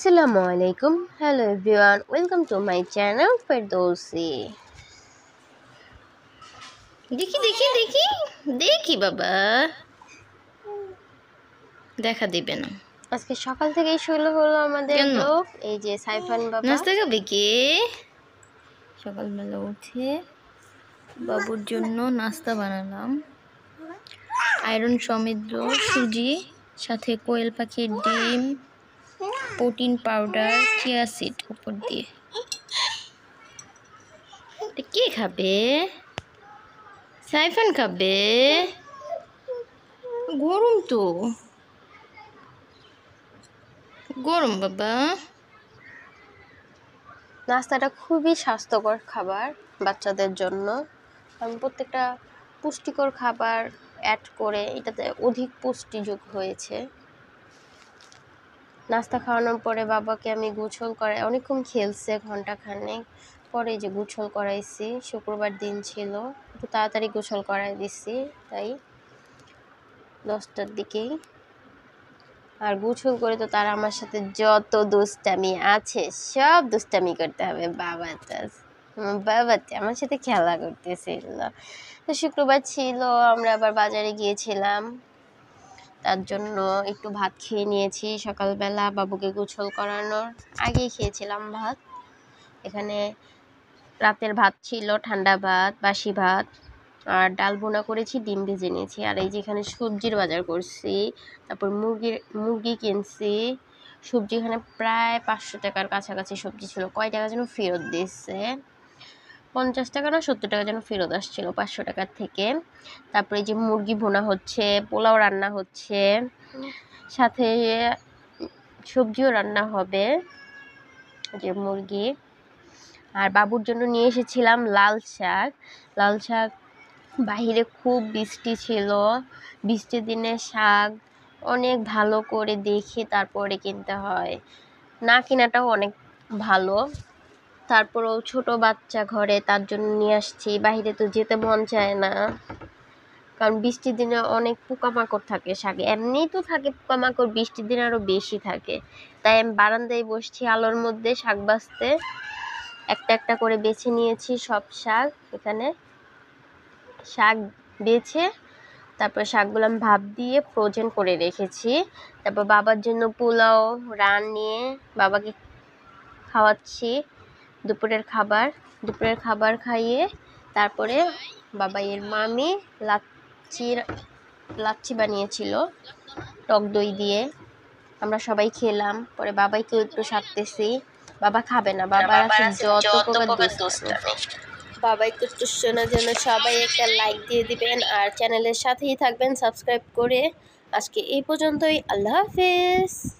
আসসালামু আলাইকুম hello everyone welcome to my channel Ferdousi দেখি দেখি দেখি দেখি বাবা দেখা দিবে না আজকে সকাল থেকেই শুরু হলো আমাদের লোক এই যে সাইফান বাবা নাস্তা খাবে কে সকালবেলা উঠে বাবুর জন্য নাস্তা বানালাম আয়রন সমিদ্র সুজি সাথে কোয়েল পাখির ডিম প্রোটিন পাউডার চিয়া সিড উপর দিয়ে কে খাবে সাইফান খাবে গরম তো গরম বাবা নাস্তাটা খুবই স্বাস্থ্যকর খাবার বাচ্চাদের জন্য কারণ প্রত্যেকটা পুষ্টিকর খাবার অ্যাড করে এটাতে অধিক পুষ্টিযোগ হয়েছে নাস্তা খাওয়ানোর পরে বাবাকে আমি গোছল করাই অনেকক্ষণ খেলছে ঘন্টাখানেক পরে যে গোছল করাইছি শুক্রবার দিন ছিল একটু তাড়াতাড়ি গোছল করাই দিছি তাই দশটার দিকেই আর গোছল করে তো তারা আমার সাথে যত দুষ্টামি আছে সব দুষ্টামি করতে হবে বাবা কাছে বাবাতে আমার সাথে খেলা করতেছিল তো শুক্রবার ছিল আমরা আবার বাজারে গিয়েছিলাম তার জন্য একটু ভাত খেয়ে নিয়েছি সকালবেলা বাবুকে গোসল করানোর আগেই খেয়েছিলাম ভাত এখানে রাতের ভাত ছিল ঠান্ডা ভাত বাসি ভাত আর ডাল বোনা করেছি ডিম ভেজে নিয়েছি আর এই যেখানে সবজির বাজার করছি তারপর মুরগির মুরগি কিনছি সবজি এখানে প্রায় পাঁচশো টাকার কাছাকাছি সবজি ছিল কয় টাকা যেন ফেরত দিচ্ছে পঞ্চাশ টাকা না সত্তর টাকা যেন ফেরত আসছিল পাঁচশো টাকার থেকে তারপরে যে মুরগি ভোনা হচ্ছে পোলাও রান্না হচ্ছে সাথে সবজিও রান্না হবে যে মুরগি আর বাবুর জন্য নিয়ে এসেছিলাম লাল শাক লাল শাক বাহিরে খুব বৃষ্টি ছিল বৃষ্টির দিনে শাক অনেক ভালো করে দেখে তারপরে কিনতে হয় না কেনাটাও অনেক ভালো তারপরও ছোট বাচ্চা ঘরে তার জন্য নিয়ে আসছি বাহিরে তো যেতে মন চায় না কারণ বৃষ্টির দিনে অনেক পোকামাকড় থাকে শাকে এমনি তো থাকে পোকামাকড় বৃষ্টির দিনে আরও বেশি থাকে তাই আমি বারান্দায় বসছি আলোর মধ্যে শাক বাঁচতে একটা একটা করে বেছে নিয়েছি সব শাক এখানে শাক বেছে তারপর শাকগুলো আমি ভাব দিয়ে ফ্রোজেন করে রেখেছি তারপর বাবার জন্য পোলাও রান নিয়ে বাবাকে খাওয়াচ্ছি দুপুরের খাবার দুপুরের খাবার খাইয়ে তারপরে বাবাইয়ের মামি লাচ্ছির লাচ্ছি বানিয়েছিল টক দই দিয়ে আমরা সবাই খেলাম পরে বাবাইকে একটু সারতেছি বাবা খাবে না বাবা আছে যত প্রকার বাবাই একটু শোনার জন্য সবাই একটা লাইক দিয়ে দিবেন আর চ্যানেলের সাথেই থাকবেন সাবস্ক্রাইব করে আজকে এই পর্যন্তই আল্লাহ হাফেজ